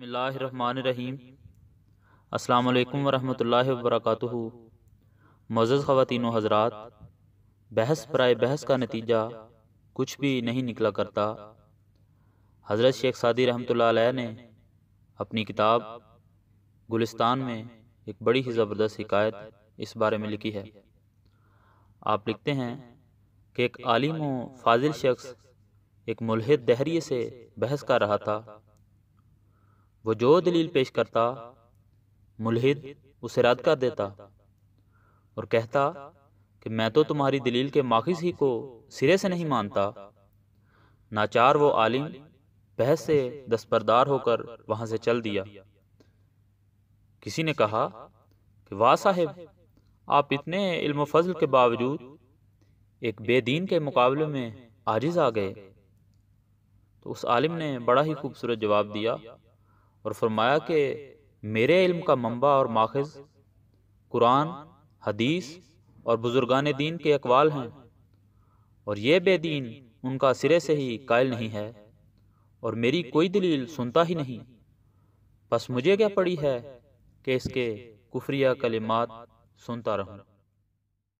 बसमीम अल्लाम वरहमल वर्क मज़द ख़वान हजरा बहस प्राय बहस का नतीजा कुछ भी नहीं निकला करता हज़रत शेख सादी रहमत ने अपनी किताब गुलिस्तान में एक बड़ी ही ज़बरदस्त शिकायत इस बारे में लिखी है आप लिखते हैं कि एक आलिम व फाजिल शख्स एक मुलहद दहरी से बहस कर रहा था वो जो दलील पेश करता मुलहिद उसे रद्द कर देता और कहता कि मैं तो तुम्हारी दलील के माखिज ही को सिरे से नहीं मानता नाचार वो आलिम बहस से दस्तरदार होकर वहां से चल दिया किसी ने कहा कि वाह साहेब आप इतने इल्म फजल के बावजूद एक बेदीन के मुकाबले में आजिज आ गए तो उस आलिम ने बड़ा ही खूबसूरत जवाब दिया और फरमाया कि मेरे इल्म का मंबा और माखज कुरान हदीस और बुजुर्गान दीन के अकवाल हैं और ये बेदीन उनका सिरे से ही कायल नहीं है और मेरी कोई दलील सुनता ही नहीं बस मुझे क्या पड़ी है कि इसके कुफरिया कलिमात सुनता रहूँ